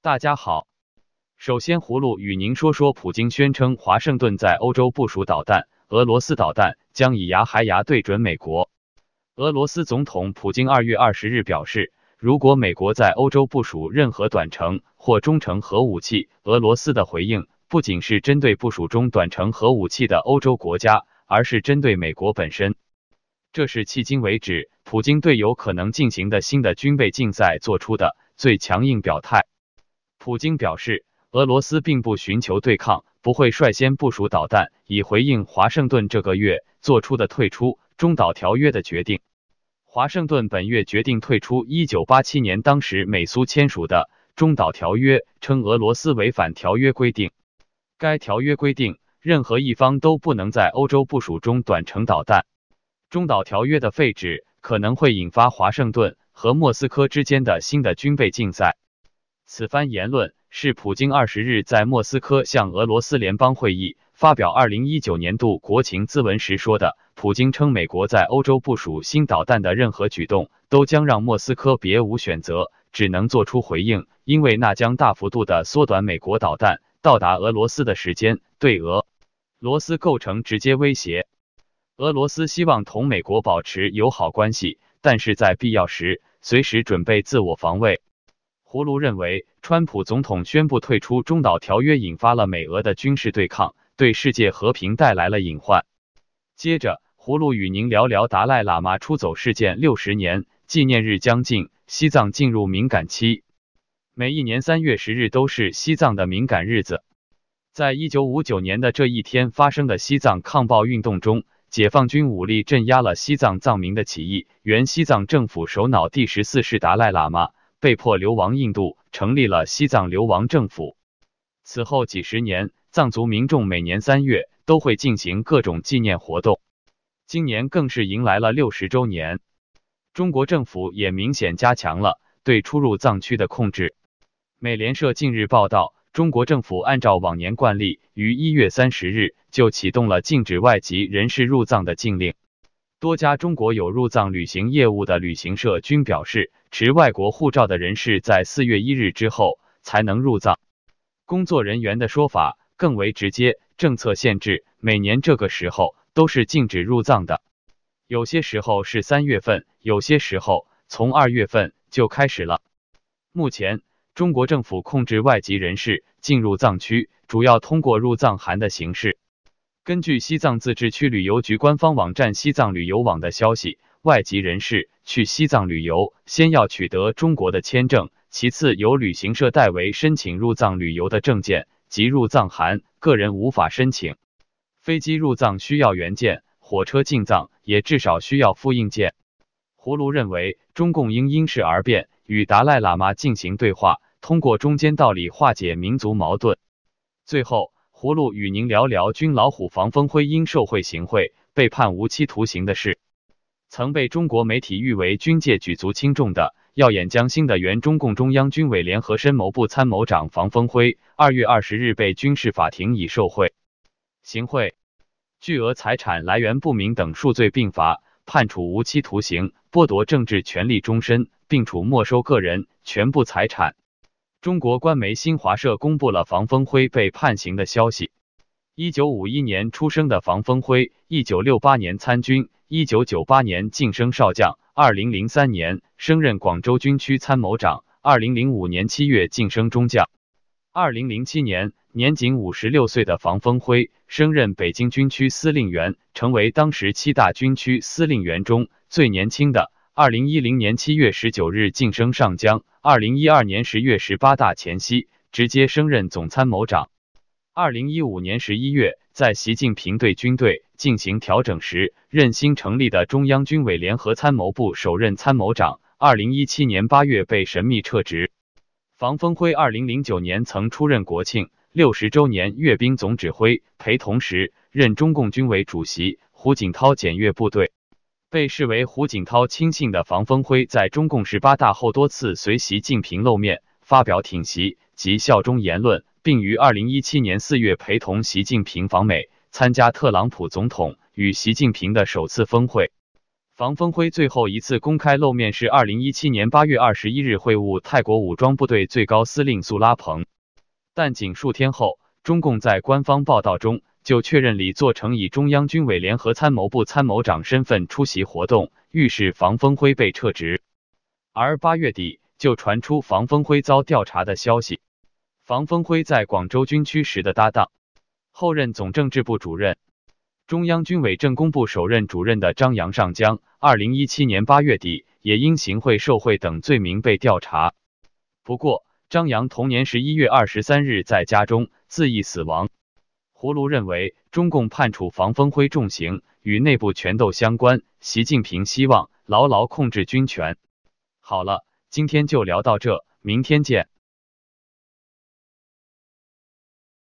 大家好，首先葫芦与您说说，普京宣称华盛顿在欧洲部署导弹，俄罗斯导弹将以牙还牙对准美国。俄罗斯总统普京二月二十日表示，如果美国在欧洲部署任何短程或中程核武器，俄罗斯的回应不仅是针对部署中短程核武器的欧洲国家，而是针对美国本身。这是迄今为止普京对有可能进行的新的军备竞赛做出的最强硬表态。普京表示，俄罗斯并不寻求对抗，不会率先部署导弹以回应华盛顿这个月做出的退出中导条约的决定。华盛顿本月决定退出1987年当时美苏签署的中导条约，称俄罗斯违反条约规定。该条约规定，任何一方都不能在欧洲部署中短程导弹。中导条约的废止可能会引发华盛顿和莫斯科之间的新的军备竞赛。此番言论是普京二十日在莫斯科向俄罗斯联邦会议发表二零一九年度国情咨文时说的。普京称，美国在欧洲部署新导弹的任何举动，都将让莫斯科别无选择，只能做出回应，因为那将大幅度的缩短美国导弹到达俄罗斯的时间，对俄、罗斯构成直接威胁。俄罗斯希望同美国保持友好关系，但是在必要时，随时准备自我防卫。葫芦认为，川普总统宣布退出中导条约，引发了美俄的军事对抗，对世界和平带来了隐患。接着，葫芦与您聊聊达赖喇嘛出走事件六十年纪念日将近，西藏进入敏感期。每一年三月十日都是西藏的敏感日子。在一九五九年的这一天发生的西藏抗暴运动中，解放军武力镇压了西藏藏民的起义。原西藏政府首脑第十四世达赖喇嘛。被迫流亡印度，成立了西藏流亡政府。此后几十年，藏族民众每年三月都会进行各种纪念活动。今年更是迎来了六十周年。中国政府也明显加强了对出入藏区的控制。美联社近日报道，中国政府按照往年惯例，于一月三十日就启动了禁止外籍人士入藏的禁令。多家中国有入藏旅行业务的旅行社均表示，持外国护照的人士在四月一日之后才能入藏。工作人员的说法更为直接：政策限制，每年这个时候都是禁止入藏的。有些时候是三月份，有些时候从二月份就开始了。目前，中国政府控制外籍人士进入藏区，主要通过入藏函的形式。根据西藏自治区旅游局官方网站西藏旅游网的消息，外籍人士去西藏旅游，先要取得中国的签证，其次由旅行社代为申请入藏旅游的证件及入藏函，个人无法申请。飞机入藏需要原件，火车进藏也至少需要复印件。胡卢认为，中共应因势而变，与达赖喇嘛进行对话，通过中间道理化解民族矛盾。最后。葫芦与您聊聊军老虎防风辉因受贿行贿被判无期徒刑的事。曾被中国媒体誉为军界举足轻重的耀眼将星的原中共中央军委联合参谋部参谋长防风辉，二月二十日被军事法庭以受贿、行贿、巨额财产来源不明等数罪并罚，判处无期徒刑，剥夺政治权利终身，并处没收个人全部财产。中国官媒新华社公布了防风辉被判刑的消息。一九五一年出生的防风辉，一九六八年参军，一九九八年晋升少将，二零零三年升任广州军区参谋长，二零零五年七月晋升中将。二零零七年，年仅五十六岁的防风辉升任北京军区司令员，成为当时七大军区司令员中最年轻的。二零一零年七月十九日晋升上将，二零一二年十月十八大前夕直接升任总参谋长。二零一五年十一月，在习近平对军队进行调整时，任新成立的中央军委联合参谋部首任参谋长。二零一七年八月被神秘撤职。房峰辉二零零九年曾出任国庆六十周年阅兵总指挥，陪同时任中共军委主席胡锦涛检阅部队。被视为胡锦涛亲信的防风辉，在中共十八大后多次随习近平露面，发表挺习及效忠言论，并于二零一七年四月陪同习近平访美，参加特朗普总统与习近平的首次峰会。防风辉最后一次公开露面是二零一七年八月二十一日会晤泰国武装部队最高司令素拉蓬，但仅数天后，中共在官方报道中。就确认李作成以中央军委联合参谋部参谋长身份出席活动，预示防风辉被撤职。而八月底就传出防风辉遭调查的消息。防风辉在广州军区时的搭档，后任总政治部主任、中央军委政工部首任主任的张扬上将，二零一七年八月底也因行贿受贿等罪名被调查。不过，张扬同年十一月二十三日在家中自缢死亡。胡卢认为，中共判处房峰辉重刑与内部权斗相关。习近平希望牢牢控制军权。好了，今天就聊到这，明天见。